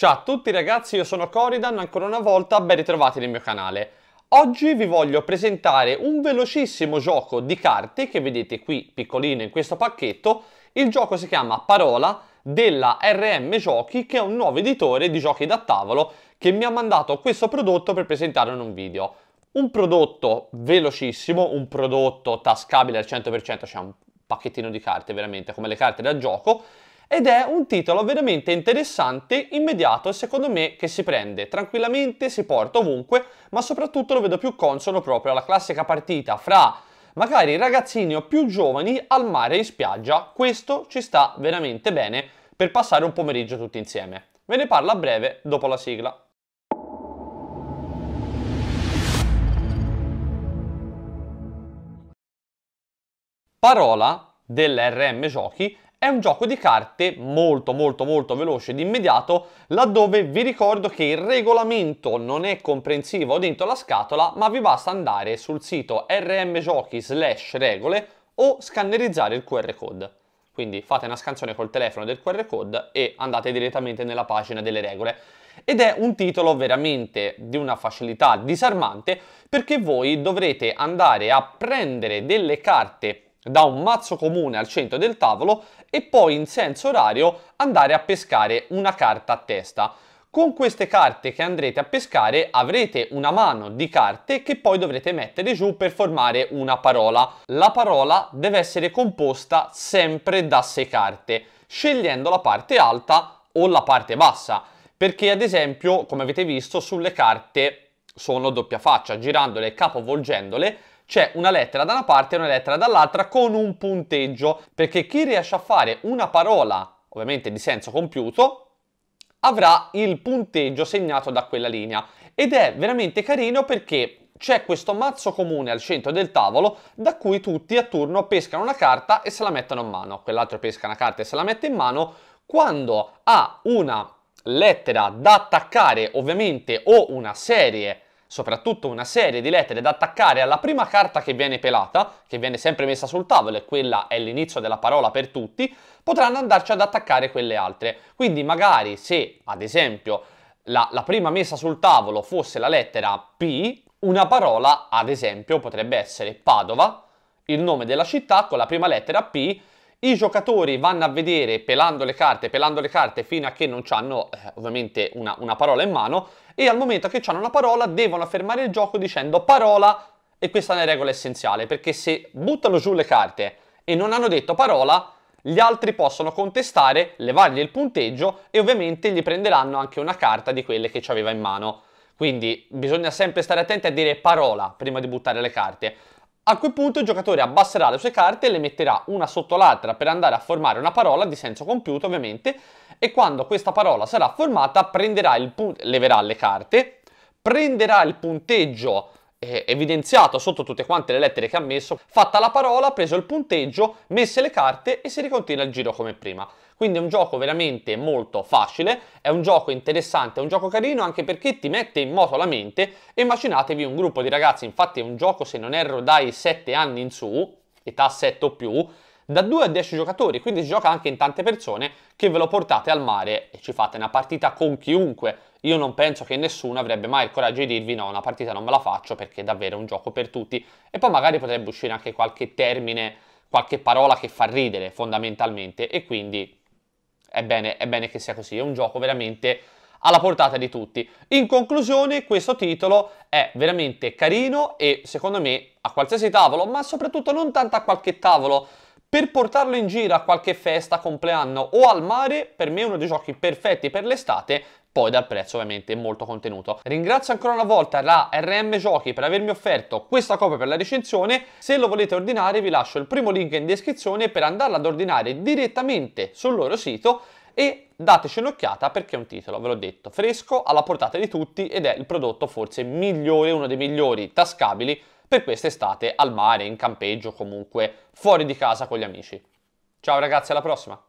Ciao a tutti ragazzi, io sono Coridan, ancora una volta ben ritrovati nel mio canale. Oggi vi voglio presentare un velocissimo gioco di carte che vedete qui piccolino in questo pacchetto. Il gioco si chiama Parola della RM Giochi che è un nuovo editore di giochi da tavolo che mi ha mandato questo prodotto per presentarlo in un video. Un prodotto velocissimo, un prodotto tascabile al 100%, cioè un pacchettino di carte veramente come le carte da gioco ed è un titolo veramente interessante, immediato e secondo me che si prende tranquillamente, si porta ovunque, ma soprattutto lo vedo più consono proprio alla classica partita fra magari ragazzini o più giovani al mare in spiaggia. Questo ci sta veramente bene per passare un pomeriggio tutti insieme. Ve ne parlo a breve dopo la sigla. Parola dell'RM Giochi è un gioco di carte molto molto molto veloce ed immediato, laddove vi ricordo che il regolamento non è comprensivo dentro la scatola, ma vi basta andare sul sito rmgiochi slash regole o scannerizzare il QR code. Quindi fate una scansione col telefono del QR code e andate direttamente nella pagina delle regole. Ed è un titolo veramente di una facilità disarmante perché voi dovrete andare a prendere delle carte da un mazzo comune al centro del tavolo e poi in senso orario andare a pescare una carta a testa. Con queste carte che andrete a pescare avrete una mano di carte che poi dovrete mettere giù per formare una parola. La parola deve essere composta sempre da 6 carte, scegliendo la parte alta o la parte bassa, perché ad esempio, come avete visto, sulle carte sono doppia faccia, girandole e capovolgendole c'è una lettera da una parte e una lettera dall'altra con un punteggio, perché chi riesce a fare una parola, ovviamente di senso compiuto, avrà il punteggio segnato da quella linea. Ed è veramente carino perché c'è questo mazzo comune al centro del tavolo da cui tutti a turno pescano una carta e se la mettono in mano, quell'altro pesca una carta e se la mette in mano, quando ha una lettera da attaccare ovviamente o una serie soprattutto una serie di lettere da attaccare alla prima carta che viene pelata, che viene sempre messa sul tavolo e quella è l'inizio della parola per tutti, potranno andarci ad attaccare quelle altre. Quindi magari se, ad esempio, la, la prima messa sul tavolo fosse la lettera P, una parola, ad esempio, potrebbe essere Padova, il nome della città con la prima lettera P i giocatori vanno a vedere pelando le carte, pelando le carte fino a che non hanno eh, ovviamente una, una parola in mano e al momento che hanno una parola devono fermare il gioco dicendo parola e questa è una regola essenziale perché se buttano giù le carte e non hanno detto parola gli altri possono contestare, levargli il punteggio e ovviamente gli prenderanno anche una carta di quelle che ci aveva in mano. Quindi bisogna sempre stare attenti a dire parola prima di buttare le carte. A quel punto il giocatore abbasserà le sue carte e le metterà una sotto l'altra per andare a formare una parola di senso compiuto ovviamente e quando questa parola sarà formata prenderà il leverà le carte, prenderà il punteggio evidenziato sotto tutte quante le lettere che ha messo, fatta la parola, preso il punteggio, messe le carte e si ricontina il giro come prima. Quindi è un gioco veramente molto facile, è un gioco interessante, è un gioco carino anche perché ti mette in moto la mente. Immaginatevi un gruppo di ragazzi, infatti è un gioco se non erro dai 7 anni in su, età 7 o più, da 2 a 10 giocatori, quindi si gioca anche in tante persone che ve lo portate al mare e ci fate una partita con chiunque. Io non penso che nessuno avrebbe mai il coraggio di dirvi no, una partita non me la faccio perché è davvero un gioco per tutti. E poi magari potrebbe uscire anche qualche termine, qualche parola che fa ridere fondamentalmente e quindi è bene, è bene che sia così, è un gioco veramente alla portata di tutti. In conclusione, questo titolo è veramente carino e secondo me a qualsiasi tavolo, ma soprattutto non tanto a qualche tavolo, per portarlo in giro a qualche festa, compleanno o al mare, per me è uno dei giochi perfetti per l'estate, poi dal prezzo ovviamente molto contenuto. Ringrazio ancora una volta la RM Giochi per avermi offerto questa copia per la recensione, se lo volete ordinare vi lascio il primo link in descrizione per andarla ad ordinare direttamente sul loro sito e dateci un'occhiata perché è un titolo, ve l'ho detto, fresco, alla portata di tutti ed è il prodotto forse migliore, uno dei migliori tascabili per quest'estate al mare, in campeggio, comunque fuori di casa con gli amici. Ciao ragazzi, alla prossima!